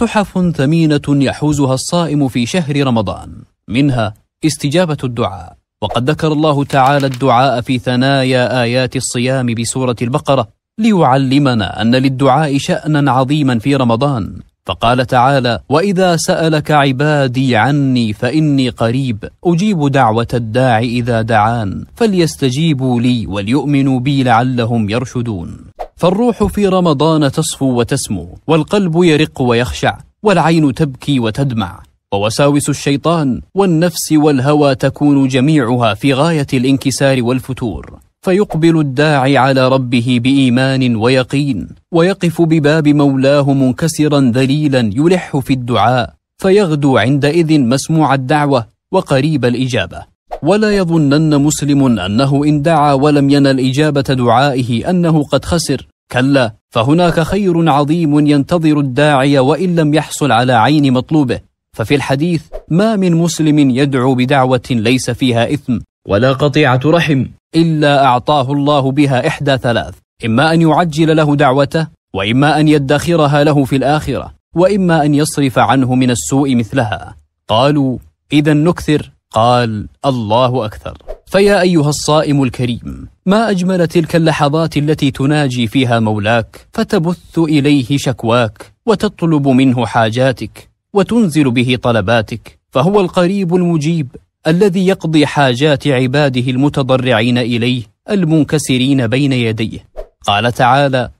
تحف ثمينة يحوزها الصائم في شهر رمضان منها استجابة الدعاء وقد ذكر الله تعالى الدعاء في ثنايا آيات الصيام بسورة البقرة ليعلمنا أن للدعاء شأنا عظيما في رمضان فقال تعالى وإذا سألك عبادي عني فإني قريب أجيب دعوة الداع إذا دعان فليستجيبوا لي وليؤمنوا بي لعلهم يرشدون فالروح في رمضان تصفو وتسمو والقلب يرق ويخشع والعين تبكي وتدمع ووساوس الشيطان والنفس والهوى تكون جميعها في غاية الانكسار والفتور فيقبل الداعي على ربه بإيمان ويقين ويقف بباب مولاه منكسرا ذليلا يلح في الدعاء فيغدو عندئذ مسموع الدعوة وقريب الإجابة ولا يظنن مسلم أنه إن دعا ولم ينل إجابة دعائه أنه قد خسر كلا فهناك خير عظيم ينتظر الداعي وإن لم يحصل على عين مطلوبه ففي الحديث ما من مسلم يدعو بدعوة ليس فيها إثم ولا قطيعة رحم إلا أعطاه الله بها إحدى ثلاث إما أن يعجل له دعوته وإما أن يدخرها له في الآخرة وإما أن يصرف عنه من السوء مثلها قالوا إذا نكثر قال الله أكثر فيا أيها الصائم الكريم ما أجمل تلك اللحظات التي تناجي فيها مولاك فتبث إليه شكواك وتطلب منه حاجاتك وتنزل به طلباتك فهو القريب المجيب الذي يقضي حاجات عباده المتضرعين إليه المنكسرين بين يديه قال تعالى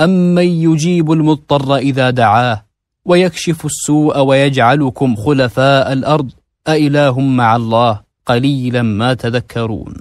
أمن يجيب المضطر إذا دعاه ويكشف السوء ويجعلكم خلفاء الأرض أإله مع الله قليلا ما تذكرون